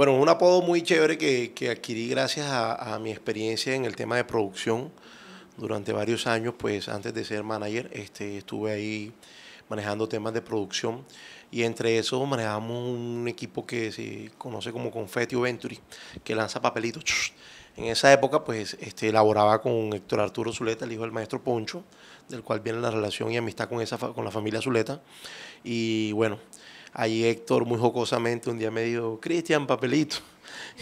Bueno, un apodo muy chévere que, que adquirí gracias a, mi experiencia en el tema de producción. Durante varios años, pues antes de ser manager, este, estuve ahí manejando temas de producción y entre esos manejamos un equipo que se conoce como Confetti Venturi, que lanza papelitos. En esa época, pues, este, elaboraba con Héctor Arturo Zuleta, el hijo del maestro Poncho, del cual viene la relación y amistad con, esa, con la familia Zuleta. Y bueno, Ahí Héctor muy jocosamente un día me dijo, Cristian, papelito.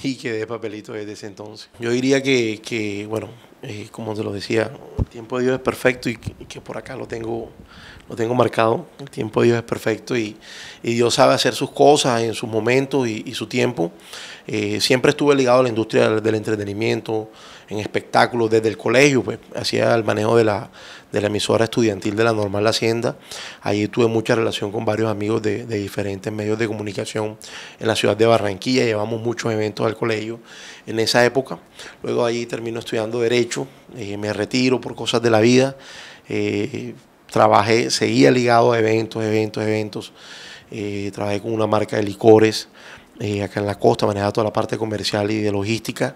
Y quedé papelito desde ese entonces. Yo diría que, que bueno, eh, como te lo decía, el tiempo de Dios es perfecto y que, por acá lo tengo, lo tengo marcado. El tiempo de Dios es perfecto y, y Dios sabe hacer sus cosas en sus momentos y, su tiempo. Eh, siempre estuve ligado a la industria del entretenimiento, en espectáculos desde el colegio, pues hacía el manejo de la, de la emisora estudiantil de la Normal Hacienda. ahí tuve mucha relación con varios amigos de, de, diferentes medios de comunicación en la ciudad de Barranquilla, llevamos muchos eventos al colegio en esa época. Luego ahí termino estudiando Derecho, eh, me retiro por cosas de la vida, eh, trabajé, seguía ligado a eventos, eventos, eventos. Eh, trabajé con una marca de licores acá en la costa, manejaba toda la parte comercial y de logística.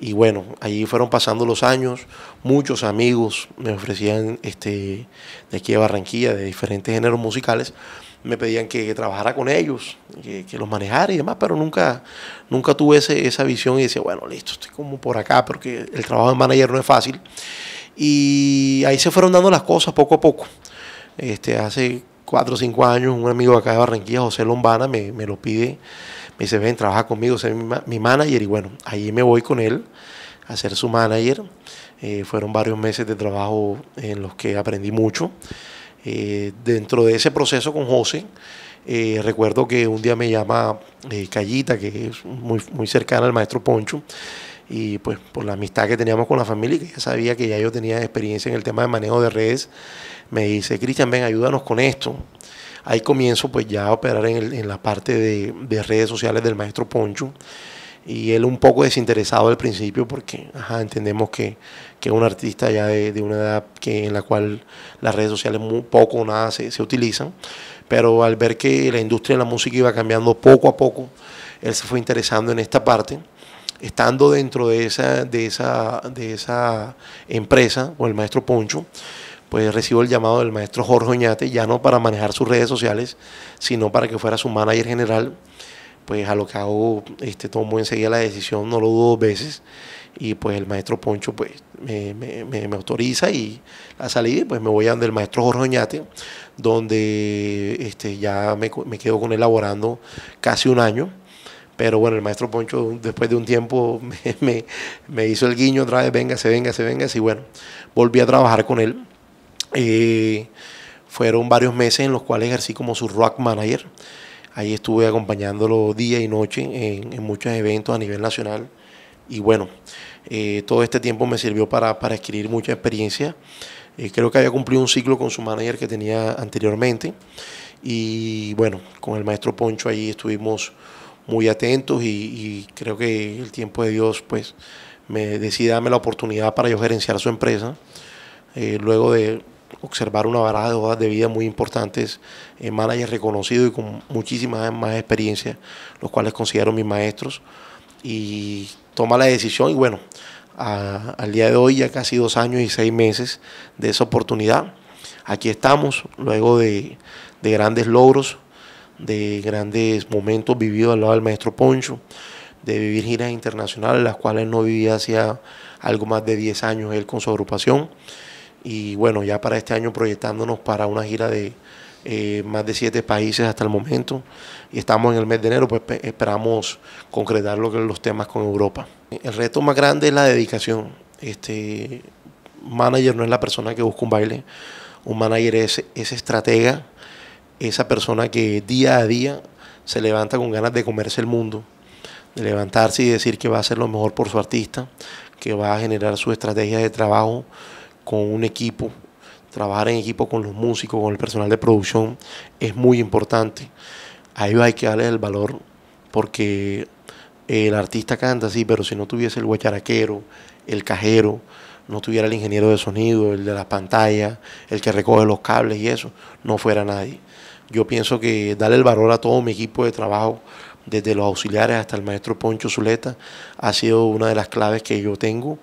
Y bueno, allí fueron pasando los años, muchos amigos me ofrecían este, de aquí de Barranquilla, de diferentes géneros musicales, me pedían que trabajara con ellos, que, los manejara y demás, pero nunca, nunca tuve esa visión y decía, bueno, listo, estoy como por acá, porque el trabajo de manager no es fácil. Y ahí se fueron dando las cosas poco a poco. Este, hace cuatro o cinco años, un amigo acá de Barranquilla, José Lombana, me, me lo pide me dice, ven, trabaja conmigo, sé mi, manager. Y bueno, ahí me voy con él a ser su manager. Eh, fueron varios meses de trabajo en los que aprendí mucho. Eh, dentro de ese proceso con José, eh, recuerdo que un día me llama Callita, que es muy, muy cercana al maestro Poncho, y pues por la amistad que teníamos con la familia, que ya sabía que ya yo tenía experiencia en el tema de manejo de redes, me dice, Cristian, ven, ayúdanos con esto. Ahí comienzo pues ya a operar en, la parte de, redes sociales del maestro Poncho. Y él un poco desinteresado al principio porque entendemos que, es un artista ya de, una edad que, en la cual las redes sociales poco o nada se, utilizan. Pero al ver que la industria de la música iba cambiando poco a poco, él se fue interesando en esta parte estando dentro de esa, de esa, de esa empresa, o el maestro Poncho, pues recibo el llamado del maestro Jorge Oñate, ya no para manejar sus redes sociales, sino para que fuera su manager general. Pues a lo que hago, este, tomo enseguida la decisión, no lo dudo dos veces, y pues el maestro Poncho pues me, autoriza y la salida, pues me voy a donde maestro Jorge Oñate, donde este, ya me, quedo con él laborando casi un año. Pero bueno, el maestro Poncho, después de un tiempo, me, hizo el guiño otra vez, venga se venga se venga Y bueno, volví a trabajar con él. Eh, fueron varios meses en los cuales ejercí como su rock manager. Ahí estuve acompañándolo día y noche en, muchos eventos a nivel nacional. Y bueno, eh, todo este tiempo me sirvió para, para adquirir mucha experiencia. Eh, creo que había cumplido un ciclo con su manager que tenía anteriormente. Y bueno, con el maestro Poncho ahí estuvimos muy atentos y, creo que el tiempo de Dios pues me decidió darme la oportunidad para yo gerenciar su empresa. luego de observar una baraja de hojas de vida muy importantes, en eh, managers reconocidos y con muchísima más experiencia, los cuales considero mis maestros, y toma la decisión y bueno, al día de hoy ya casi dos años y seis meses de esa oportunidad. Aquí estamos, luego de, de grandes logros, de grandes momentos vividos al lado del maestro Poncho, de vivir giras internacionales, las cuales no vivía hacía algo más de 10 años él con su agrupación. Y bueno, ya para este año proyectándonos para una gira de eh, más de siete países hasta el momento. Y estamos en el mes de enero, pues, pues esperamos concretar los temas con Europa. El reto más grande es la dedicación. Este manager no es la persona que busca un baile. Un manager es, es estratega, esa persona que día a día se levanta con ganas de comerse el mundo, de levantarse y decir que va a hacer lo mejor por su artista, que va a generar su estrategia de trabajo con un equipo, trabajar en equipo con los músicos, con el personal de producción, es muy importante. Ahí hay que darle el valor porque el artista canta, sí, pero si no tuviese el guacharaquero, el cajero, no tuviera el ingeniero de sonido, el de las pantallas, el que recoge los cables y eso, no fuera nadie. Yo pienso que darle el valor a todo mi equipo de trabajo, desde los auxiliares hasta el maestro Poncho Zuleta, ha sido una de las claves que yo tengo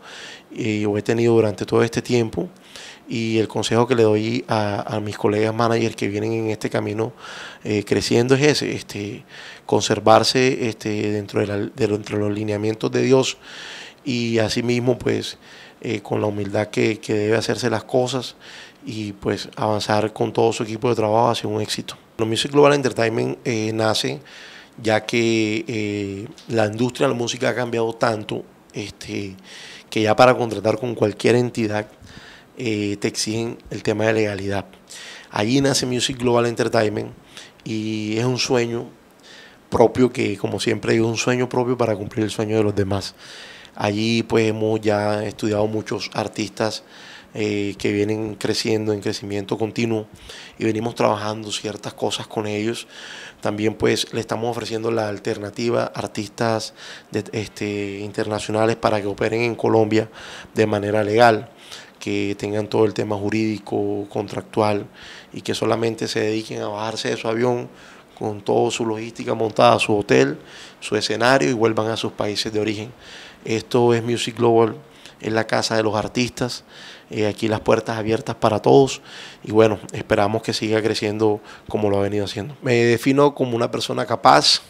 y he tenido durante todo este tiempo. Y el consejo que le doy a, mis colegas managers que vienen en este camino eh, creciendo es ese, este, conservarse este, dentro, de dentro de los lineamientos de Dios y asimismo pues eh, con la humildad que, que debe hacerse las cosas y pues avanzar con todo su equipo de trabajo hacia un éxito. Lo Music Global Entertainment eh, nace ya que eh, la industria de la música ha cambiado tanto este, que ya para contratar con cualquier entidad te exigen el tema de legalidad. Allí nace Music Global Entertainment y es un sueño propio que, como siempre es un sueño propio para cumplir el sueño de los demás. Allí pues hemos ya estudiado muchos artistas eh, que vienen creciendo en crecimiento continuo y venimos trabajando ciertas cosas con ellos. También pues le estamos ofreciendo la alternativa a artistas de, este, internacionales para que operen en Colombia de manera legal que tengan todo el tema jurídico, contractual y que solamente se dediquen a bajarse de su avión con toda su logística montada, su hotel, su escenario y vuelvan a sus países de origen. Esto es Music Global, es la casa de los artistas, eh, aquí las puertas abiertas para todos y bueno, esperamos que siga creciendo como lo ha venido haciendo. Me defino como una persona capaz,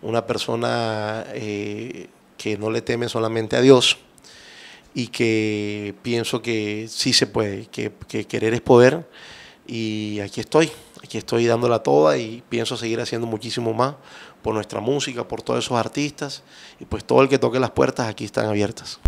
una persona eh, que no le teme solamente a Dios y que pienso que sí se puede, que querer es poder y aquí estoy, aquí estoy dándola toda y pienso seguir haciendo muchísimo más por nuestra música, por todos esos artistas y pues todo el que toque las puertas aquí están abiertas.